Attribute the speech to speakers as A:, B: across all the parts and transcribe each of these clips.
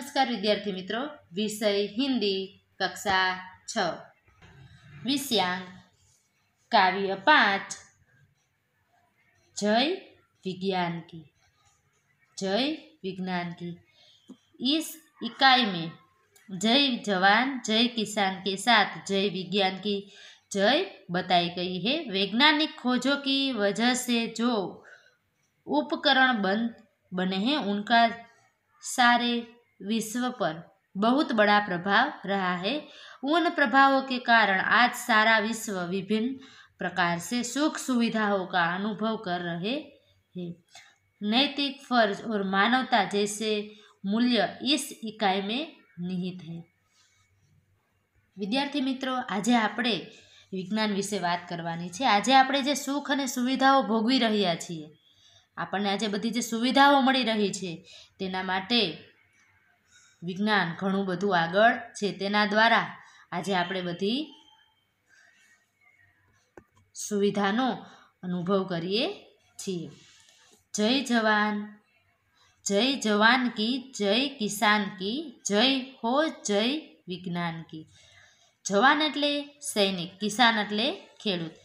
A: नमस्कार विद्यार्थी मित्रों विषय हिंदी कक्षा छ विषयांग काव्य પાંચ जय विज्ञान की जय विज्ञान की इस इकाई में जय जवान जय किसान के साथ जय विज्ञान की जय बताई गई है वैज्ञानिक खोजों की वजह से जो उपकरण बन बने हैं उनका सारे विश्व पर बहुत बड़ा प्रभाव रहा है उन प्रभावों के कारण आज सारा विश्व विभिन्न प्रकार से सुख सुविधाओं का अनुभव कर रहे हैं नैतिक फर्ज और मानवता जैसे મૂલ્ય ઈસ ઇકાઈ મેં નિહિત હૈ વિદ્યાર્થી મિત્રો આજે આપણે વિજ્ઞાન વિશે વાત કરવાની છે આજે આપણે જે સુખ અને સુવિધાઓ ભોગવી રહ્યા છીએ આપણને આજે બધી જે સુવિધાઓ મળી રહી છે તેના માટે વિજ્ઞાન ઘણું બધું આગળ છે તેના દ્વારા આજે આપણે બધી સુવિધાનો અનુભવ કરીએ છીએ જય જવાન જય જવાન કી જય કિસાન કી જય હો જય વિજ્ઞાન કી જવાન એટલે સૈનિક કિસાન એટલે ખેડૂત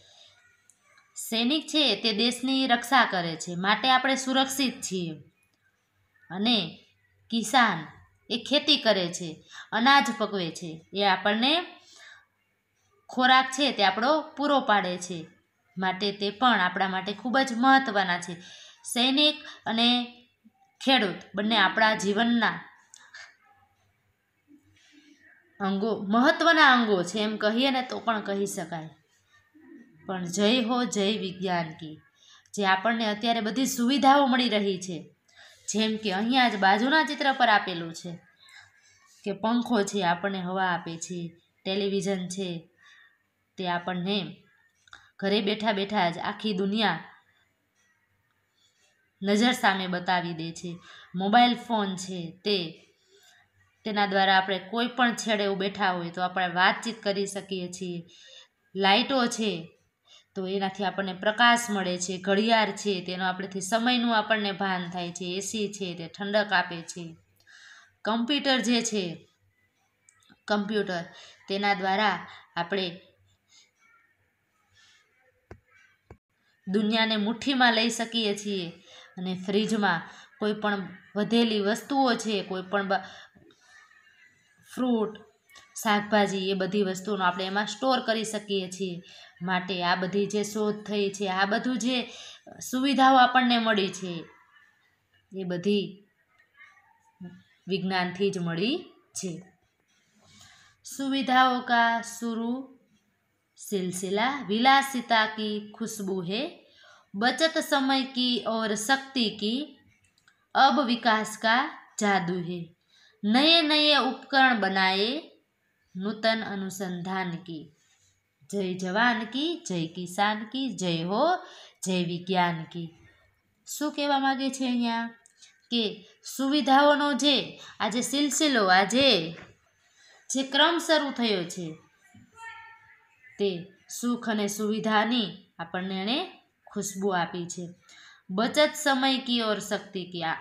A: સૈનિક છે તે દેશની રક્ષા કરે છે માટે આપણે સુરક્ષિત છીએ અને કિસાન એ ખેતી કરે છે અનાજ પકવે છે એ આપણને ખોરાક છે તે આપણો પૂરો પાડે છે માટે તે પણ આપણા માટે ખૂબ જ મહત્ત્વના છે સૈનિક અને ખેડૂત બંને આપણા જીવનના અંગો મહત્ત્વના અંગો છે એમ કહીએ ને તો પણ કહી શકાય પણ જય હો જય વિજ્ઞાન કી જે આપણને અત્યારે બધી સુવિધાઓ મળી રહી છે જેમ કે અહીંયા જ બાજુના ચિત્ર પર આપેલું છે કે પંખો છે આપણને હવા આપે છે ટેલિવિઝન છે તે આપણને ઘરે બેઠા બેઠા જ આખી દુનિયા નજર સામે બતાવી દે છે મોબાઈલ ફોન છે તે તેના દ્વારા આપણે કોઈ પણ છેડે બેઠા હોય તો આપણે વાતચીત કરી શકીએ છીએ લાઇટો છે તો એનાથી આપણને પ્રકાશ મળે છે ઘડિયાળ છે તેનો આપણેથી સમયનું આપણને ભાન થાય છે એસી છે તે ઠંડક આપે છે કમ્પ્યુટર જે છે કમ્પ્યુટર તેના દ્વારા આપણે દુનિયાને મુઠ્ઠીમાં લઈ શકીએ છીએ અને ફ્રીજમાં કોઈ પણ વધેલી વસ્તુઓ છે કોઈ પણ ફ્રૂટ શાકભાજી એ બધી વસ્તુઓનો આપણે એમાં સ્ટોર કરી શકીએ છીએ માટે આ બધી જે શોધ થઈ છે આ બધું જે સુવિધાઓ આપણને મળી છે એ બધી વિજ્ઞાન થી જ મળી છે સુવિધાઓ કા શરૂ سلسلہ વિલાસિતા કી ખુશ્બુ હે બચત સમય કી ઓર શક્તિ કી અબ વિકાસ કા જાદુ હે નયે નયે ઉપકરણ બનાયે નૂતન અનુસંધાન કી જય જવાન કી જય કિસાન કી જય હો જય વિજ્ઞાન કી શું કહેવા માગે છે અહીંયા કે સુવિધાઓનો જે આજે સિલસિલો આજે જે ક્રમ શરૂ થયો છે તે સુખ અને સુવિધાની આપણને એણે ખુશ્બુ આપી છે બચત સમય કી ઓર શક્તિ કી આ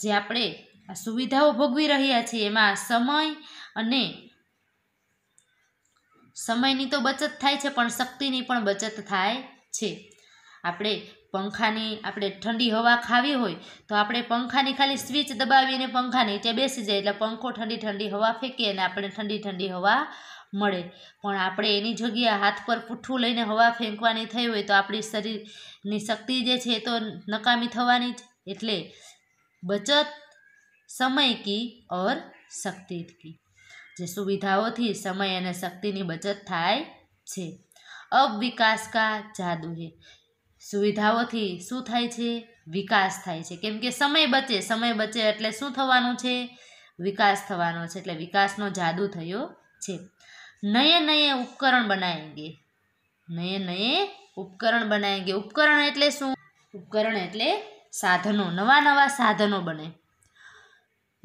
A: જે આપણે આ સુવિધાઓ ભોગવી રહ્યા છીએ એમાં સમય અને સમયની તો બચત થાય છે પણ શક્તિની પણ બચત થાય છે આપણે પંખાની આપણે ઠંડી હવા ખાવી હોય તો આપણે પંખાની ખાલી સ્વિચ દબાવીને પંખા નીચે બેસી જાય એટલે પંખો ઠંડી ઠંડી હવા ફેંકીએ અને આપણે ઠંડી ઠંડી હવા મળે પણ આપણે એની જગ્યાએ હાથ પર પૂઠું લઈને હવા ફેંકવાની થઈ હોય તો આપણી શરીરની શક્તિ જે છે એ તો નકામી થવાની જ એટલે બચત સમય કી ઓર શક્તિ કી જે સુવિધાઓથી સમય અને શક્તિની બચત થાય છે અવિકાસ કા જાદુ હે સુવિધાઓથી શું થાય છે વિકાસ થાય છે કેમ કે સમય બચે સમય બચે એટલે શું થવાનું છે વિકાસ થવાનો છે એટલે વિકાસનો જાદુ થયો છે નયે નયે ઉપકરણ બનાવેંગે નયે નયે ઉપકરણ બનાવેંગે ઉપકરણ એટલે શું ઉપકરણ એટલે સાધનો નવા નવા સાધનો બને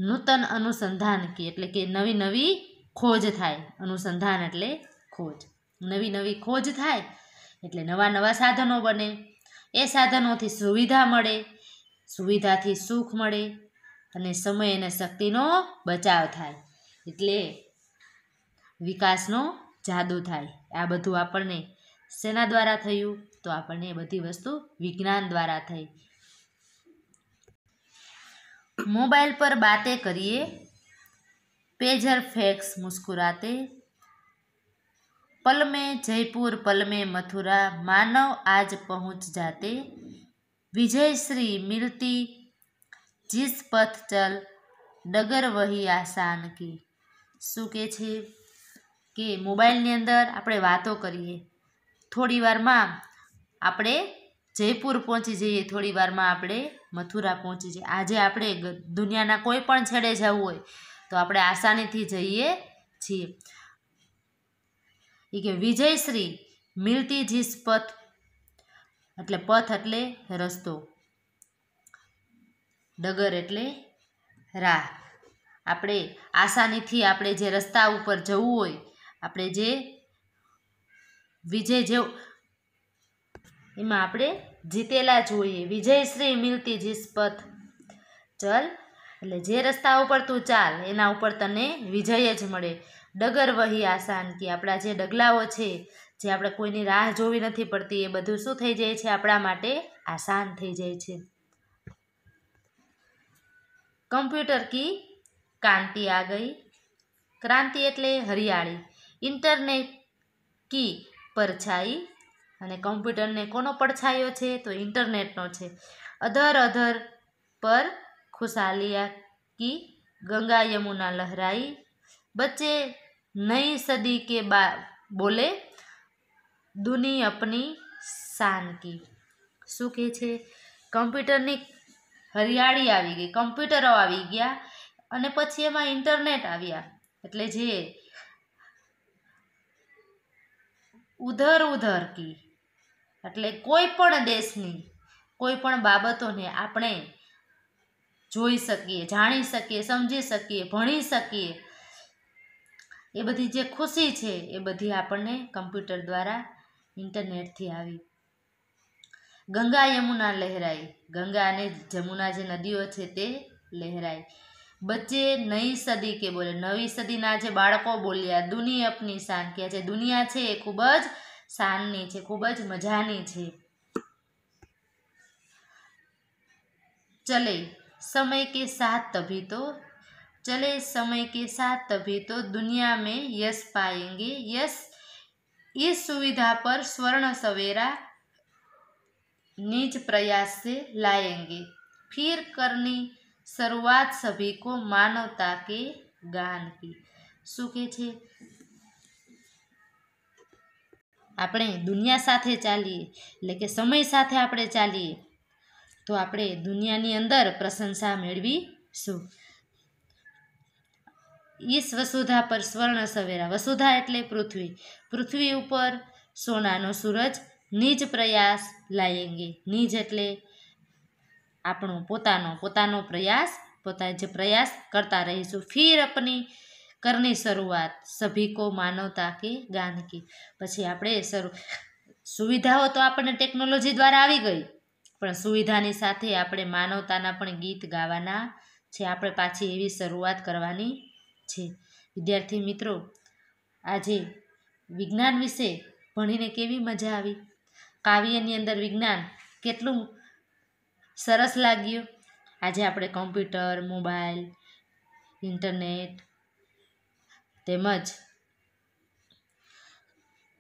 A: નૂતન અનુસંધાન કે એટલે કે નવી નવી ખોજ થાય અનુસંધાન એટલે ખોજ નવી નવી ખોજ થાય એટલે નવા નવા સાધનો બને એ સાધનોથી સુવિધા મળે સુવિધાથી સુખ મળે અને સમય અને શક્તિનો બચાવ થાય એટલે વિકાસનો જાદુ થાય આ બધું આપણને શેના દ્વારા થયું તો આપણને એ બધી વસ્તુ વિજ્ઞાન દ્વારા થઈ मोबाइल पर बातें करिए पेजर फैक्स मुस्कुराते पल में जयपुर पल में मथुरा मानव आज पहुंच जाते विजय श्री मिलती जिस पथ चल ડગર વહી આસાન કી શું કહે છે કે મોબાઈલની અંદર આપણે વાતો કરીએ થોડી વારમાં આપણે જયપુર પહોંચી જઈએ થોડી વારમાં આપણે મથુરા પહોંચી જઈએ આજે આપણે દુનિયાના કોઈ પણ છેડે જવું હોય તો આપણે આસાનીથી જઈએ છીએ એ કે વિજયશ્રી મિલતી જીસ પથ એટલે પથ એટલે રસ્તો ડગર એટલે રાહ આપણે આસાનીથી આપણે જે રસ્તા ઉપર જવું હોય આપણે જે વિજય જેવ એમાં આપણે જીતેલા જોઈએ વિજયશ્રી મિલતી જીસ ચલ એટલે જે રસ્તા ઉપર તું ચાલ એના ઉપર તને વિજય જ મળે ડગર વહી આસાન કે આપણા જે ડગલાઓ છે જે આપણે કોઈની રાહ જોવી નથી પડતી એ બધું શું થઈ જાય છે આપણા માટે આસાન થઈ જાય છે કમ્પ્યુટર કી ક્રાંતિ આ ગઈ ક્રાંતિ એટલે હરિયાળી ઇન્ટરનેટ કી પરછાઈ અને કોમ્પ્યુટરને કોનો પડછાયો છે તો ઇન્ટરનેટનો છે અધર અધર પર ખુશાલિયા કી ગંગા યમુના લહેરાઈ બચ્ચે નહીં સદી કે બા બોલે દુની અપની શાન કી શું કહે છે કમ્પ્યુટરની હરિયાળી આવી ગઈ કમ્પ્યુટરો આવી ગયા અને પછી એમાં ઇન્ટરનેટ આવ્યા એટલે જે ઉધર ઉધર કી એટલે કોઈ પણ દેશની કોઈ પણ બાબતોને આપણે જોઈ શકીએ જાણી શકીએ સમજી શકીએ ભણી શકીએ એ બધી જે ખુશી છે એ બધી આપણને કમ્પ્યુટર દ્વારા ઇન્ટરનેટથી આવી ગંગા યમુના લહેરાઈ ગંગા અને જમુના જે નદીઓ છે તે લહેરાઈ બચ્ચે નવી સદી કે બોલે નવી સદીના જે બાળકો બોલ્યા દુનિયા અપની શાન કહે છે દુનિયા છે એ ખૂબ જ શાનની છે ખૂબ मजा ने છે समय के साथ तभी तो चले समय के साथ तभी तो दुनिया में यश पाएंगे यश इस सुविधा पर स्वर्ण सवेरा निज प्रयास से लाएंगे फिर करनी शुरुआत सभी को मानवता के गान की सुखे छे આપણે દુનિયા સાથે ચાલીએ એટલે કે સમય સાથે આપણે ચાલીએ તો આપણે દુનિયાની અંદર પ્રશંસા મેળવીશું ઈસ વસુધા પર સ્વર્ણ સવેરા વસુધા એટલે પૃથ્વી પૃથ્વી ઉપર સોનાનો સૂરજ નિજ પ્રયાસ લાયેંગે નિજ એટલે આપણો પોતાનો પોતાનો પ્રયાસ પોતા જે પ્રયાસ કરતા રહીશું ફિર અપની કરની શરૂઆત સભિકો માનવતા કે ગાન કી પછી આપણે શરૂ સુવિધાઓ તો આપણને ટેકનોલોજી દ્વારા આવી ગઈ પણ સુવિધાની સાથે આપણે માનવતાના પણ ગીત ગાવાના છે આપણે પાછી એવી શરૂઆત કરવાની છે વિદ્યાર્થી મિત્રો આજે વિજ્ઞાન વિશે ભણીને કેવી મજા આવી કાવ્યની અંદર વિજ્ઞાન કેટલું સરસ લાગ્યું આજે આપણે કોમ્પ્યુટર મોબાઈલ ઇન્ટરનેટ તેમજ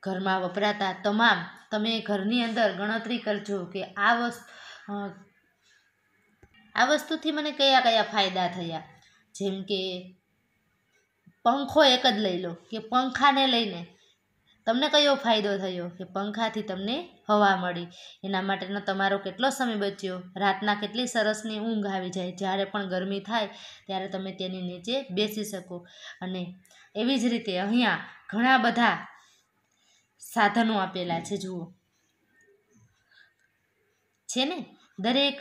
A: ઘરમાં વપરાતા તમામ તમે ઘરની અંદર ગણતરી કરજો કે આ વસ્તુ આ વસ્તુથી મને કયા કયા ફાયદા થયા જેમ કે પંખો એક જ લઈ લો કે પંખાને લઈને તમને કયો ફાયદો થયો કે પંખાથી તમને હવા મળી એના માટેનો તમારો કેટલો સમય બચ્યો રાતના કેટલી સરસની ઊંઘ આવી જાય જ્યારે પણ ગરમી થાય ત્યારે તમે તેની નીચે બેસી શકો અને એવી જ રીતે અહીંયા ઘણા બધા સાધનો આપેલા છે જુઓ છે ને દરેક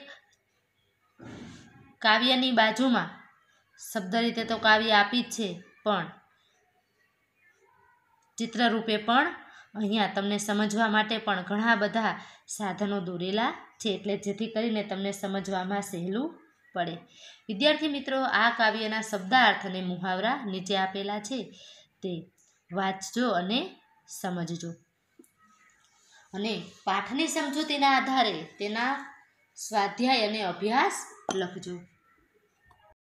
A: કાવ્યની બાજુમાં શબ્દ રીતે તો કાવ્ય આપી જ છે પણ ચિત્રરૂપે પણ અહીંયા તમને સમજવા માટે પણ ઘણા બધા સાધનો દોરેલા છે એટલે જેથી કરીને તમને સમજવામાં સહેલું પડે વિદ્યાર્થી મિત્રો આ કાવ્યના શબ્દાર્થ અને મુહાવરા નીચે આપેલા છે તે વાંચજો અને સમજજો અને પાઠની સમજૂતીના આધારે તેના સ્વાધ્યાય અને અભ્યાસ લખજો